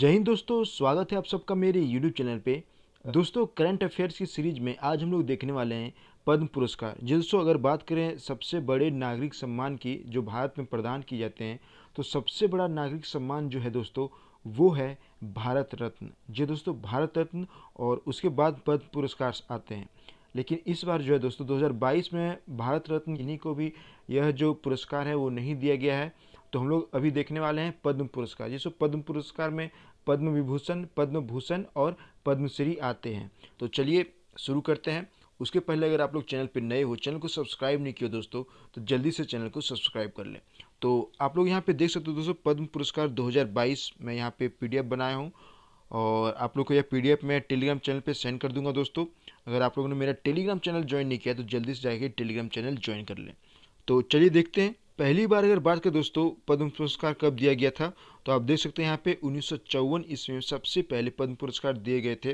जय हिंद दोस्तों स्वागत है आप सबका मेरे यूट्यूब चैनल पे दोस्तों करंट अफेयर्स की सीरीज में आज हम लोग देखने वाले हैं पद्म पुरस्कार दोस्तों अगर बात करें सबसे बड़े नागरिक सम्मान की जो भारत में प्रदान किए जाते हैं तो सबसे बड़ा नागरिक सम्मान जो है दोस्तों वो है भारत रत्न जी दोस्तों भारत रत्न और उसके बाद पद्म पुरस्कार आते हैं लेकिन इस बार जो है दोस्तों 2022 में भारत रत्न इन्हीं को भी यह जो पुरस्कार है वो नहीं दिया गया है तो हम लोग अभी देखने वाले हैं पद्म पुरस्कार जैसे पद्म पुरस्कार में पद्म विभूषण पद्म भूषण और पद्मश्री आते हैं तो चलिए शुरू करते हैं उसके पहले अगर आप लोग चैनल पर नए हो चैनल को सब्सक्राइब नहीं किया दोस्तों तो जल्दी से चैनल को सब्सक्राइब कर लें तो आप लोग यहाँ पे देख सकते हो दोस्तों पद्म पुरस्कार 2022 मैं यहाँ पे पीडीएफ बनाया हूँ और आप लोग को यह पीडीएफ मैं टेलीग्राम चैनल पे सेंड कर दूंगा दोस्तों अगर आप लोगों ने मेरा टेलीग्राम चैनल ज्वाइन नहीं किया तो जल्दी से जाके टेलीग्राम चैनल ज्वाइन कर लें तो चलिए देखते हैं पहली बार अगर बात करें दोस्तों पद्म पुरस्कार कब दिया गया था तो आप देख सकते हैं यहाँ पे उन्नीस ईस्वी में सबसे पहले पद्म पुरस्कार दिए गए थे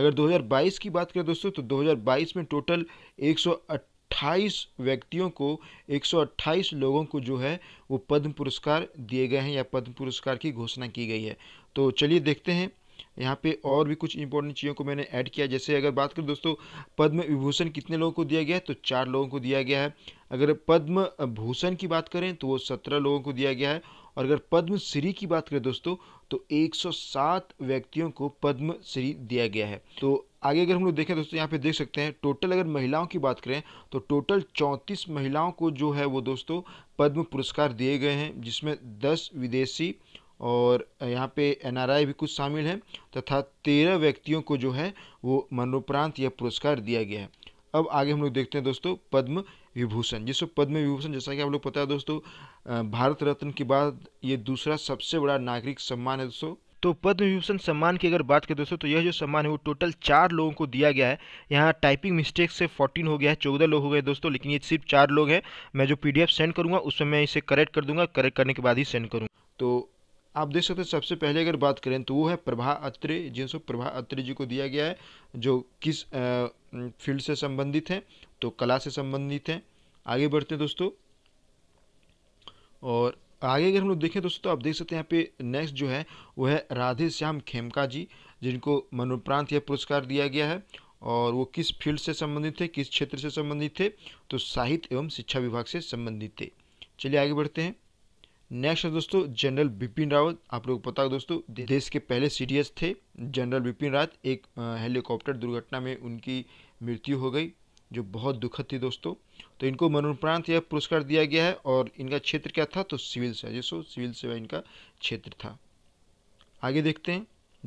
अगर 2022 की बात करें दोस्तों तो 2022 में टोटल 128 व्यक्तियों को 128 लोगों को जो है वो पद्म पुरस्कार दिए गए हैं या पद्म पुरस्कार की घोषणा की गई है तो चलिए देखते हैं यहाँ पे और भी कुछ इंपॉर्टेंट चीज़ों को मैंने ऐड किया जैसे अगर बात करें दोस्तों पद्म विभूषण कितने लोगों को दिया गया है तो चार लोगों को दिया गया है अगर पद्म भूषण की बात करें तो वो सत्रह लोगों को दिया गया है और अगर पद्मश्री की बात करें दोस्तों तो 107 व्यक्तियों को पद्मश्री दिया गया है तो आगे अगर हम लोग देखें दोस्तों यहाँ पे देख सकते हैं टोटल अगर महिलाओं की बात करें तो टोटल 34 महिलाओं को जो है वो दोस्तों पद्म पुरस्कार दिए गए हैं जिसमें 10 विदेशी और यहाँ पे एनआरआई भी कुछ शामिल हैं तथा तेरह व्यक्तियों को जो है वो मरणोपरांत यह पुरस्कार दिया गया है अब आगे हम लोग देखते हैं दोस्तों पद्म विभूषण जिसको पद्म विभूषण जैसा कि आप लोग पता है दोस्तों भारत रत्न के बाद ये दूसरा सबसे बड़ा नागरिक सम्मान है दोस्तों तो पद्म विभूषण सम्मान की अगर बात करें दोस्तों तो यह जो सम्मान है वो टोटल चार लोगों को दिया गया है यहाँ टाइपिंग मिस्टेक से फोर्टीन हो गया है चौदह लोग हो गए दोस्तों लेकिन ये सिर्फ चार लोग हैं मैं जो पीडीएफ सेंड करूँगा उसमें मैं इसे करेक्ट कर दूंगा करेक्ट करने के बाद ही सेंड करूँगा तो आप देख सकते हैं सबसे पहले अगर बात करें तो वो है प्रभा अत्रे जिनसे प्रभा अत्रे जी को दिया गया है जो किस फील्ड से संबंधित हैं तो कला से संबंधित हैं आगे बढ़ते हैं दोस्तों और आगे अगर हम लोग देखें दोस्तों तो आप देख सकते हैं यहाँ पे नेक्स्ट जो है वो है राधे श्याम खेमका जी जिनको मनोप्रांत यह पुरस्कार दिया गया है और वो किस फील्ड से संबंधित थे किस क्षेत्र से संबंधित थे तो साहित्य एवं शिक्षा विभाग से संबंधित थे चलिए आगे बढ़ते हैं नेक्स्ट है दोस्तों जनरल बिपिन रावत आप लोग पता है दोस्तों देश के पहले सीडीएस थे जनरल बिपिन रावत एक हेलीकॉप्टर दुर्घटना में उनकी मृत्यु हो गई जो बहुत दुखद थी दोस्तों तो इनको मनोप्रांत यह पुरस्कार दिया गया है और इनका क्षेत्र क्या था तो सिविल सेवा सर्विस सिविल सेवा इनका क्षेत्र था आगे देखते हैं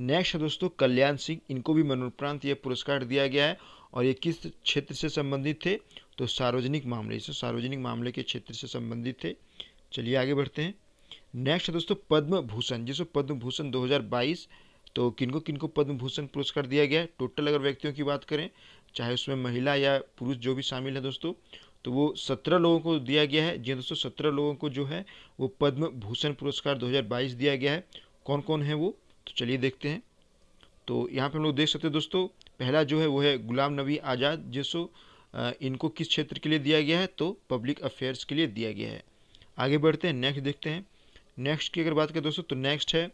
नेक्स्ट है दोस्तों कल्याण सिंह इनको भी मरणोपरांत यह पुरस्कार दिया गया है और ये किस क्षेत्र से संबंधित थे तो सार्वजनिक मामले इसे सार्वजनिक मामले के क्षेत्र से संबंधित थे चलिए आगे बढ़ते हैं नेक्स्ट है दोस्तों पद्म भूषण जिसको पद्म भूषण 2022 तो किनको किनको पद्म भूषण पुरस्कार दिया गया है टोटल अगर व्यक्तियों की बात करें चाहे उसमें महिला या पुरुष जो भी शामिल है दोस्तों तो वो सत्रह लोगों को दिया गया है जी हाँ दोस्तों सत्रह लोगों को जो है वो पद्म भूषण पुरस्कार 2022 दिया गया है कौन कौन है वो तो चलिए देखते हैं तो यहाँ पर हम लोग देख सकते हैं दोस्तों पहला जो है वो है गुलाम नबी आज़ाद जिसको इनको किस क्षेत्र के लिए दिया गया है तो पब्लिक अफेयर्स के लिए दिया गया है आगे बढ़ते हैं नेक्स्ट देखते हैं नेक्स्ट की अगर बात करें दोस्तों तो नेक्स्ट है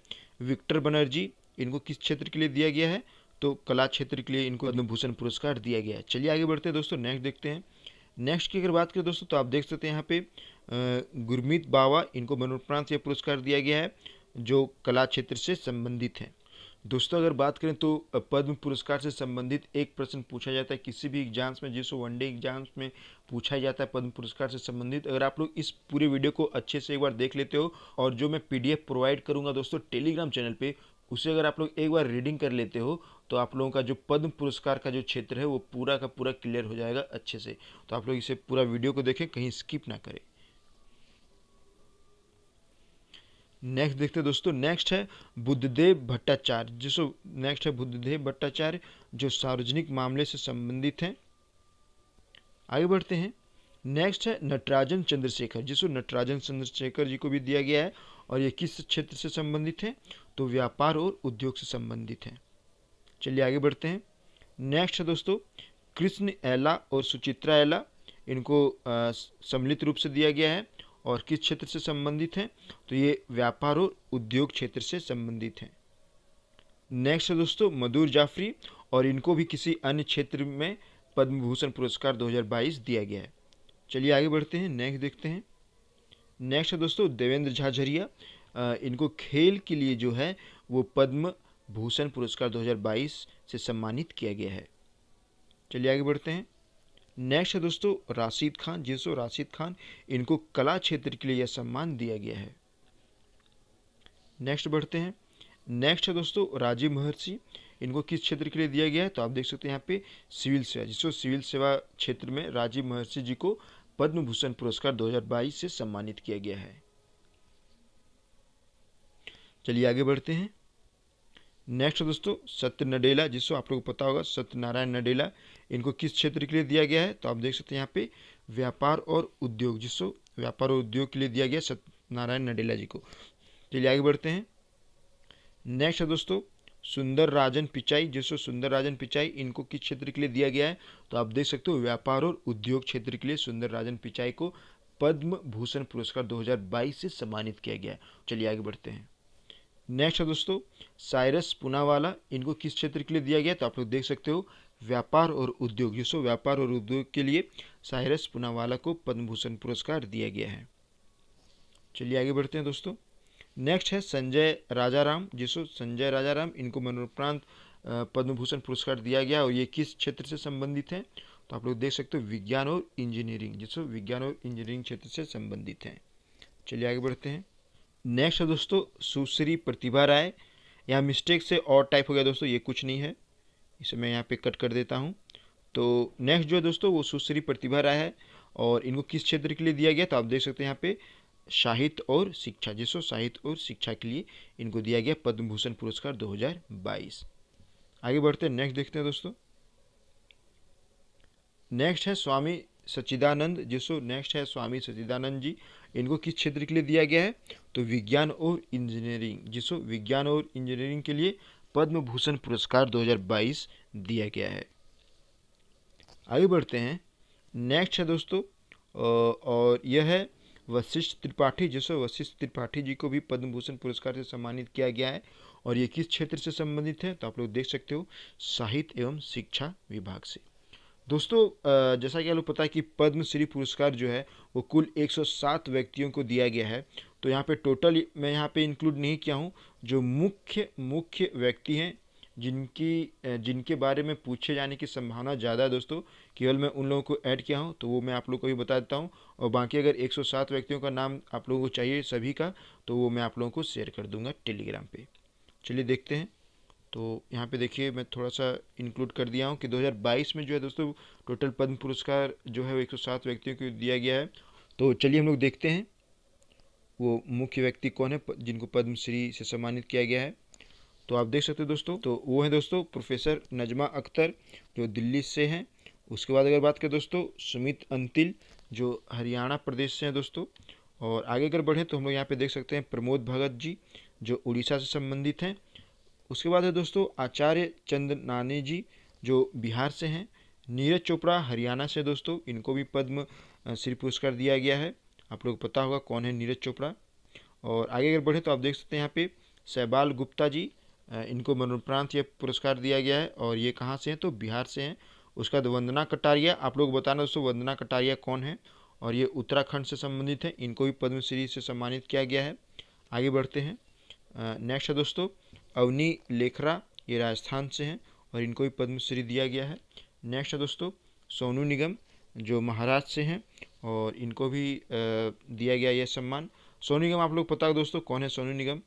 विक्टर बनर्जी इनको किस क्षेत्र के लिए दिया गया है तो कला क्षेत्र के लिए इनको पद्म भूषण पुरस्कार दिया गया है चलिए आगे बढ़ते हैं दोस्तों नेक्स्ट देखते हैं नेक्स्ट की अगर बात करें दोस्तों तो आप देख सकते हैं यहाँ पे गुरमीत बाबा इनको मनोप्रांत यह पुरस्कार दिया गया है जो कला क्षेत्र से संबंधित हैं दोस्तों अगर बात करें तो पद्म पुरस्कार से संबंधित एक प्रश्न पूछा जाता है किसी भी एग्जाम्स में जिसको वनडे एग्जाम्स में पूछा जाता है पद्म पुरस्कार से संबंधित अगर आप लोग इस पूरे वीडियो को अच्छे से एक बार देख लेते हो और जो मैं पीडीएफ प्रोवाइड करूंगा दोस्तों टेलीग्राम चैनल पे उसे अगर आप लोग एक बार रीडिंग कर लेते हो तो आप लोगों का जो पद्म पुरस्कार का जो क्षेत्र है वो पूरा का पूरा क्लियर हो जाएगा अच्छे से तो आप लोग इसे पूरा वीडियो को देखें कहीं स्किप ना करें नेक्स्ट देखते हैं दोस्तों नेक्स्ट है बुद्धदेव भट्टाचार्य जिसको नेक्स्ट है बुद्धदेव भट्टाचार्य जो सार्वजनिक मामले से संबंधित हैं आगे बढ़ते हैं नेक्स्ट है नटराजन चंद्रशेखर जिसको नटराजन चंद्रशेखर जी को भी दिया गया है और ये किस क्षेत्र से संबंधित हैं तो व्यापार और उद्योग से संबंधित हैं चलिए आगे बढ़ते हैं नेक्स्ट है दोस्तों कृष्ण एला और सुचित्रा एला इनको सम्मिलित रूप से दिया गया है और किस क्षेत्र से संबंधित हैं तो ये व्यापार और उद्योग क्षेत्र से संबंधित हैं नेक्स्ट है दोस्तों मधुर जाफरी और इनको भी किसी अन्य क्षेत्र में पद्म भूषण पुरस्कार 2022 दिया गया है चलिए आगे बढ़ते हैं नेक्स्ट देखते हैं नेक्स्ट है दोस्तों देवेंद्र झाझरिया इनको खेल के लिए जो है वो पद्म भूषण पुरस्कार 2022 से सम्मानित किया गया है चलिए आगे बढ़ते हैं नेक्स्ट है दोस्तों राशिद खान जिसो राशिद खान इनको कला क्षेत्र के लिए यह सम्मान दिया गया है नेक्स्ट बढ़ते हैं नेक्स्ट है दोस्तों राजीव महर्षि इनको किस क्षेत्र के लिए दिया गया है तो आप देख सकते हैं यहाँ पे सिविल सेवा जिसको सिविल सेवा क्षेत्र में राजीव महर्षि जी को पद्म भूषण पुरस्कार 2022 से सम्मानित किया गया है चलिए आगे बढ़ते हैं नेक्स्ट दोस्तों सत्य नडेला जिसको आप लोग को पता होगा सत्यनारायण नडेला इनको किस क्षेत्र के लिए दिया गया है तो आप देख सकते हैं यहाँ पे व्यापार और उद्योग जिसको व्यापार और उद्योग के लिए दिया गया सत्यनारायण नडेला जी को चलिए आगे बढ़ते हैं नेक्स्ट है दोस्तों सुंदर राजन पिचाई जिसको सुंदर राजन पिचाई इनको किस क्षेत्र के लिए दिया गया है तो आप देख सकते हो व्यापार और उद्योग क्षेत्र के लिए सुंदर राजन पिचाई को पद्म भूषण पुरस्कार 2022 से सम्मानित किया गया है चलिए आगे बढ़ते हैं नेक्स्ट है दोस्तों साइरस पुनावाला इनको किस क्षेत्र के लिए दिया गया तो आप लोग देख सकते हो व्यापार और उद्योग जिसो व्यापार और उद्योग के लिए साइरस पुनावाला को पद्मभूषण पुरस्कार दिया गया है चलिए आगे बढ़ते हैं दोस्तों नेक्स्ट है संजय राजाराम जिसो संजय राजाराम इनको मनोप्रांत पद्मभूषण पुरस्कार दिया गया और ये किस क्षेत्र से संबंधित हैं तो आप लोग देख सकते हो विज्ञान और इंजीनियरिंग जिसो विज्ञान और इंजीनियरिंग क्षेत्र से संबंधित हैं चलिए आगे बढ़ते हैं नेक्स्ट है दोस्तों सुश्री प्रतिभा राय यहाँ मिस्टेक से और टाइप हो गया दोस्तों ये कुछ नहीं है इसे मैं यहाँ पे कट कर देता हूँ तो नेक्स्ट जो है दोस्तों वो सुश्री प्रतिभा राय है और इनको किस क्षेत्र के लिए दिया गया तो आप देख सकते हैं यहाँ पे साहित्य और शिक्षा जिसको साहित्य और शिक्षा के लिए इनको दिया गया पद्म भूषण पुरस्कार दो आगे बढ़ते हैं नेक्स्ट देखते हैं दोस्तों नेक्स्ट है स्वामी सच्चिदानंद जिसो नेक्स्ट है स्वामी सच्चिदानंद जी इनको किस क्षेत्र के लिए दिया गया है तो विज्ञान और इंजीनियरिंग जिसको विज्ञान और इंजीनियरिंग के लिए पद्म भूषण पुरस्कार 2022 दिया गया है आगे बढ़ते हैं नेक्स्ट है दोस्तों और यह है वशिष्ठ त्रिपाठी जिसको वशिष्ठ त्रिपाठी जी को भी पद्म भूषण पुरस्कार से सम्मानित किया गया है और ये किस क्षेत्र से संबंधित है तो आप लोग देख सकते हो साहित्य एवं शिक्षा विभाग से दोस्तों जैसा कि आप लोग पता है कि पद्मश्री पुरस्कार जो है वो कुल 107 व्यक्तियों को दिया गया है तो यहाँ पे टोटल मैं यहाँ पे इंक्लूड नहीं किया हूँ जो मुख्य मुख्य व्यक्ति हैं जिनकी जिनके बारे में पूछे जाने की संभावना ज़्यादा है दोस्तों केवल मैं उन लोगों को ऐड किया हूँ तो वो मैं आप लोग को भी बता देता हूँ और बाकी अगर 107 व्यक्तियों का नाम आप लोगों को चाहिए सभी का तो वो मैं आप लोगों को शेयर कर दूँगा टेलीग्राम पर चलिए देखते हैं तो यहाँ पे देखिए मैं थोड़ा सा इंक्लूड कर दिया हूँ कि 2022 में जो है दोस्तों टोटल पद्म पुरस्कार जो है वो 107 व्यक्तियों को दिया गया है तो चलिए हम लोग देखते हैं वो मुख्य व्यक्ति कौन है जिनको पद्मश्री से सम्मानित किया गया है तो आप देख सकते हो दोस्तों तो वो हैं दोस्तों प्रोफेसर नजमा अख्तर जो दिल्ली से हैं उसके बाद अगर बात करें दोस्तों सुमित अंतिल जो हरियाणा प्रदेश से हैं दोस्तों और आगे अगर बढ़ें तो हम लोग यहाँ पे देख सकते हैं प्रमोद भगत जी जो उड़ीसा से संबंधित हैं उसके बाद है दोस्तों आचार्य चंद नानी जी जो बिहार से हैं नीरज चोपड़ा हरियाणा से दोस्तों इनको भी पद्म श्री पुरस्कार दिया गया है आप लोग पता होगा कौन है नीरज चोपड़ा और आगे अगर बढ़े तो आप देख सकते हैं यहाँ पे सहबाल गुप्ता जी इनको मनोप्रांत यह पुरस्कार दिया गया है और ये कहाँ से हैं तो बिहार से हैं उसका वंदना कटारिया आप लोग बताना दोस्तों वंदना कटारिया कौन है और ये उत्तराखंड से संबंधित हैं इनको भी पद्मश्री से सम्मानित किया गया है आगे बढ़ते हैं नेक्स्ट है दोस्तों अवनी लेखरा ये राजस्थान से हैं और इनको भी पद्मश्री दिया गया है नेक्स्ट है दोस्तों सोनू निगम जो महाराष्ट्र से हैं और इनको भी दिया गया यह सम्मान सोनू निगम आप लोग पता दोस्तों कौन है सोनू निगम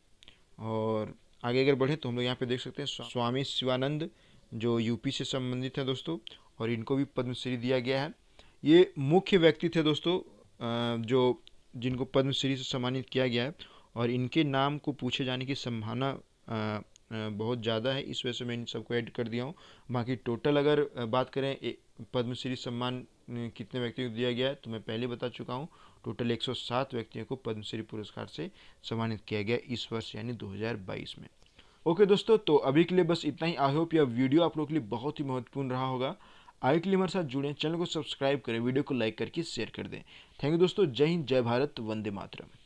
और आगे अगर बढ़े तो हम लोग यहाँ पे देख सकते हैं स्वामी शिवानंद जो यूपी से संबंधित हैं दोस्तों और इनको भी पद्मश्री दिया गया है ये मुख्य व्यक्ति थे दोस्तों जो जिनको पद्मश्री से सम्मानित किया गया है और इनके नाम को पूछे जाने की संभावना बहुत ज़्यादा है इस वजह से मैं इन सबको ऐड कर दिया हूँ बाकी टोटल अगर बात करें पद्मश्री सम्मान कितने व्यक्तियों को दिया गया है तो मैं पहले बता चुका हूँ टोटल 107 व्यक्तियों को पद्मश्री पुरस्कार से सम्मानित किया गया इस वर्ष यानी 2022 में ओके दोस्तों तो अभी के लिए बस इतना ही आई होप यह वीडियो आप लोग के लिए बहुत ही महत्वपूर्ण रहा होगा आगे के लिए हमारे साथ जुड़ें चैनल को सब्सक्राइब करें वीडियो को लाइक करके शेयर कर दें थैंक यू दोस्तों जय हिंद जय भारत वंदे मातरम